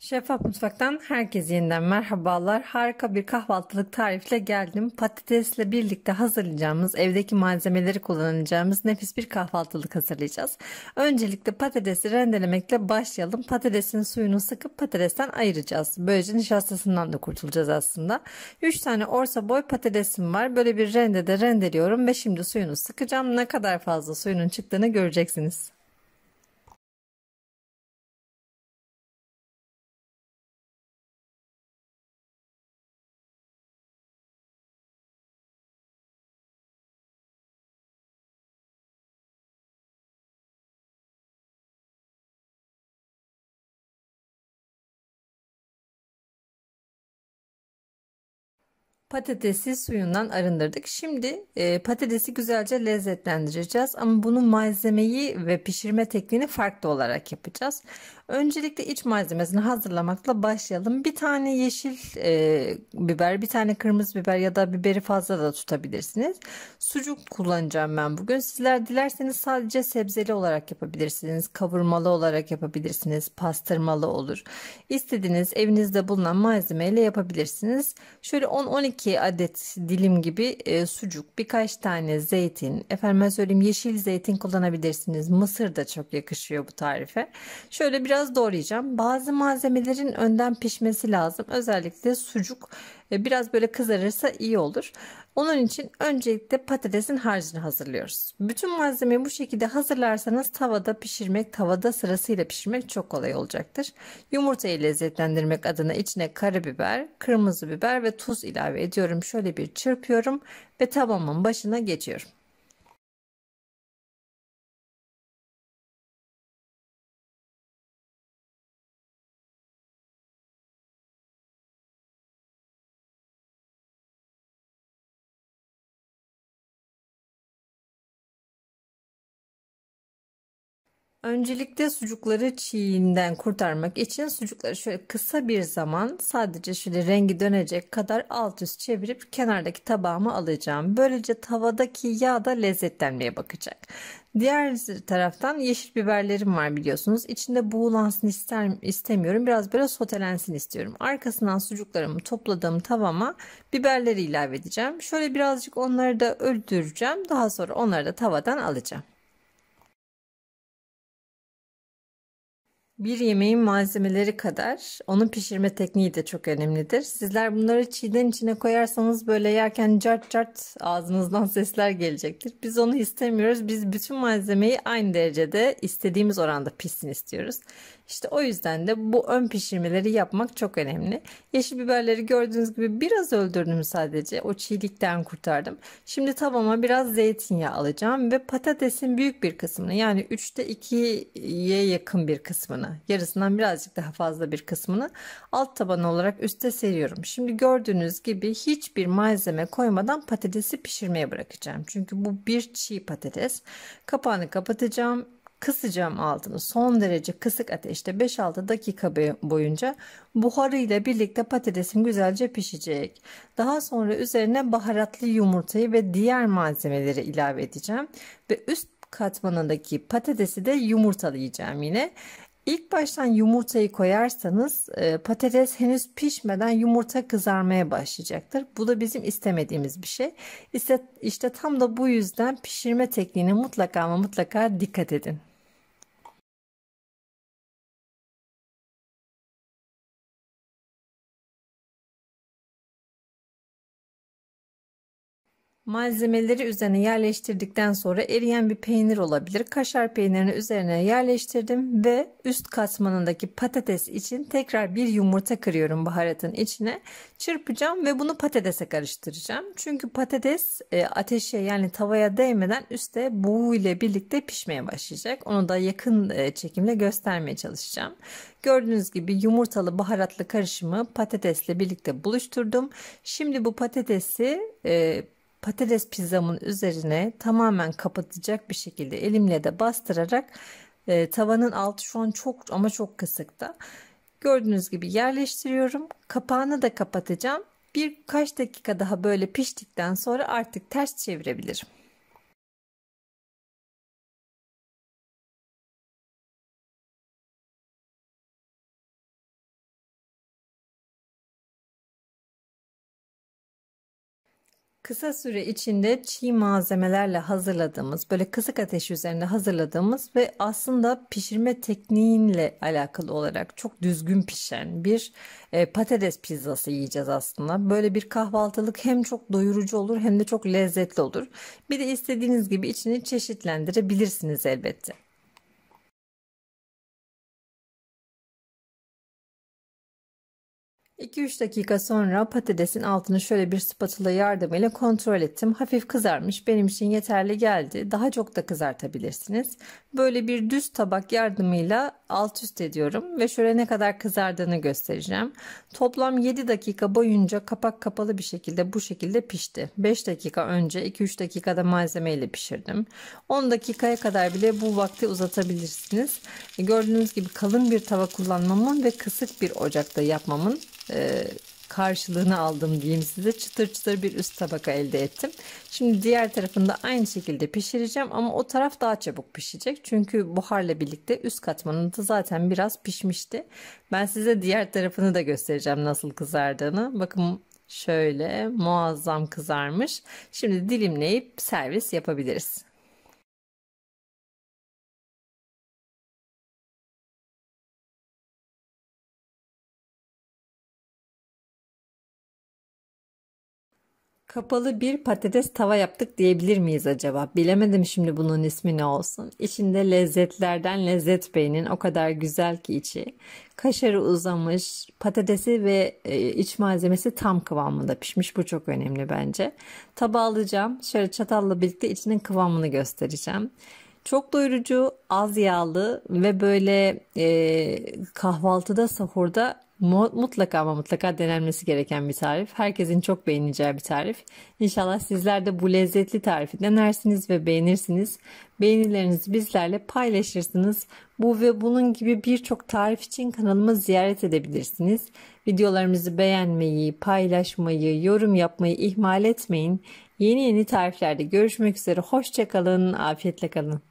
Şeffaf Mutfak'tan herkese yeniden merhabalar. Harika bir kahvaltılık tarifle geldim. Patatesle birlikte hazırlayacağımız, evdeki malzemeleri kullanacağımız nefis bir kahvaltılık hazırlayacağız. Öncelikle patatesi rendelemekle başlayalım. Patatesin suyunu sıkıp patatesten ayıracağız. Böylece nişastasından da kurtulacağız aslında. 3 tane orta boy patatesim var. Böyle bir rendede rendeliyorum ve şimdi suyunu sıkacağım. Ne kadar fazla suyunun çıktığını göreceksiniz. patatesi suyundan arındırdık. Şimdi e, patatesi güzelce lezzetlendireceğiz ama bunun malzemeyi ve pişirme tekniğini farklı olarak yapacağız. Öncelikle iç malzemesini hazırlamakla başlayalım. Bir tane yeşil e, biber, bir tane kırmızı biber ya da biberi fazla da tutabilirsiniz. Sucuk kullanacağım ben bugün. Sizler dilerseniz sadece sebzeli olarak yapabilirsiniz. Kavurmalı olarak yapabilirsiniz. Pastırmalı olur. İstediğiniz evinizde bulunan malzemeyle yapabilirsiniz. Şöyle 10-12 12 adet dilim gibi e, sucuk, birkaç tane zeytin, efendim söyleyeyim yeşil zeytin kullanabilirsiniz. Mısır da çok yakışıyor bu tarife. Şöyle biraz doğrayacağım. Bazı malzemelerin önden pişmesi lazım. Özellikle sucuk Biraz böyle kızarırsa iyi olur. Onun için öncelikle patatesin harcını hazırlıyoruz. Bütün malzemeyi bu şekilde hazırlarsanız tavada pişirmek, tavada sırasıyla pişirmek çok kolay olacaktır. Yumurtayı lezzetlendirmek adına içine karabiber, kırmızı biber ve tuz ilave ediyorum. Şöyle bir çırpıyorum ve tavamın başına geçiyorum. Öncelikle sucukları çiğinden kurtarmak için sucukları şöyle kısa bir zaman sadece şöyle rengi dönecek kadar alt üst çevirip kenardaki tabağıma alacağım. Böylece tavadaki yağ da lezzetlenmeye bakacak. Diğer taraftan yeşil biberlerim var biliyorsunuz. İçinde buğulansın ister, istemiyorum. Biraz böyle sotelensin istiyorum. Arkasından sucuklarımı topladığım tavama biberleri ilave edeceğim. Şöyle birazcık onları da öldüreceğim. Daha sonra onları da tavadan alacağım. bir yemeğin malzemeleri kadar onun pişirme tekniği de çok önemlidir. Sizler bunları çiğden içine koyarsanız böyle yerken cart cart ağzınızdan sesler gelecektir. Biz onu istemiyoruz. Biz bütün malzemeyi aynı derecede istediğimiz oranda pişsin istiyoruz. İşte o yüzden de bu ön pişirmeleri yapmak çok önemli. Yeşil biberleri gördüğünüz gibi biraz öldürdüm sadece. O çiğlikten kurtardım. Şimdi tabama biraz zeytinyağı alacağım ve patatesin büyük bir kısmını yani 3'te 2'ye yakın bir kısmını yarısından birazcık daha fazla bir kısmını alt taban olarak üste seriyorum. Şimdi gördüğünüz gibi hiçbir malzeme koymadan patatesi pişirmeye bırakacağım. Çünkü bu bir çiğ patates. Kapağını kapatacağım kısacağım altını son derece kısık ateşte 5-6 dakika boyunca buharı ile birlikte patatesin güzelce pişecek. Daha sonra üzerine baharatlı yumurtayı ve diğer malzemeleri ilave edeceğim ve üst katmanındaki patatesi de yumurtalayacağım yine. İlk baştan yumurtayı koyarsanız e, patates henüz pişmeden yumurta kızarmaya başlayacaktır. Bu da bizim istemediğimiz bir şey. İşte, işte tam da bu yüzden pişirme tekniğine mutlaka ama mutlaka dikkat edin. Malzemeleri üzerine yerleştirdikten sonra eriyen bir peynir olabilir. Kaşar peynirini üzerine yerleştirdim ve üst katmanındaki patates için tekrar bir yumurta kırıyorum baharatın içine. Çırpacağım ve bunu patatese karıştıracağım. Çünkü patates e, ateşe yani tavaya değmeden üstte buğu ile birlikte pişmeye başlayacak. Onu da yakın e, çekimle göstermeye çalışacağım. Gördüğünüz gibi yumurtalı baharatlı karışımı patatesle birlikte buluşturdum. Şimdi bu patatesi e, patates pizzamın üzerine tamamen kapatacak bir şekilde elimle de bastırarak e, tavanın altı şu an çok ama çok kısıkta. Gördüğünüz gibi yerleştiriyorum. Kapağını da kapatacağım. Birkaç dakika daha böyle piştikten sonra artık ters çevirebilirim. Kısa süre içinde çiğ malzemelerle hazırladığımız, böyle kısık ateş üzerinde hazırladığımız ve aslında pişirme tekniğinle alakalı olarak çok düzgün pişen bir e, patates pizzası yiyeceğiz aslında. Böyle bir kahvaltılık hem çok doyurucu olur hem de çok lezzetli olur. Bir de istediğiniz gibi içini çeşitlendirebilirsiniz elbette. 2-3 dakika sonra patatesin altını şöyle bir spatula yardımıyla kontrol ettim. Hafif kızarmış benim için yeterli geldi. Daha çok da kızartabilirsiniz. Böyle bir düz tabak yardımıyla alt üst ediyorum ve şöyle ne kadar kızardığını göstereceğim. Toplam 7 dakika boyunca kapak kapalı bir şekilde bu şekilde pişti. 5 dakika önce 2-3 dakikada malzemeyle pişirdim. 10 dakikaya kadar bile bu vakti uzatabilirsiniz. E, gördüğünüz gibi kalın bir tava kullanmamın ve kısık bir ocakta yapmamın e, karşılığını aldım diyeyim size. Çıtır çıtır bir üst tabaka elde ettim. Şimdi diğer tarafını da aynı şekilde pişireceğim ama o taraf daha çabuk pişecek. Çünkü buharla birlikte üst katmanı da zaten biraz pişmişti. Ben size diğer tarafını da göstereceğim nasıl kızardığını. Bakın şöyle muazzam kızarmış. Şimdi dilimleyip servis yapabiliriz. Kapalı bir patates tava yaptık diyebilir miyiz acaba? Bilemedim şimdi bunun ismi ne olsun. İçinde lezzetlerden lezzet beynin o kadar güzel ki içi. Kaşarı uzamış, patatesi ve e, iç malzemesi tam kıvamında pişmiş. Bu çok önemli bence. Taba alacağım. Şöyle çatalla birlikte içinin kıvamını göstereceğim. Çok doyurucu, az yağlı ve böyle e, kahvaltıda, sahurda Mutlaka ama mutlaka denenmesi gereken bir tarif. Herkesin çok beğeneceği bir tarif. İnşallah sizler de bu lezzetli tarifi denersiniz ve beğenirsiniz. Beğenilerinizi bizlerle paylaşırsınız. Bu ve bunun gibi birçok tarif için kanalımı ziyaret edebilirsiniz. Videolarımızı beğenmeyi, paylaşmayı, yorum yapmayı ihmal etmeyin. Yeni yeni tariflerde görüşmek üzere. Hoşçakalın, afiyetle kalın.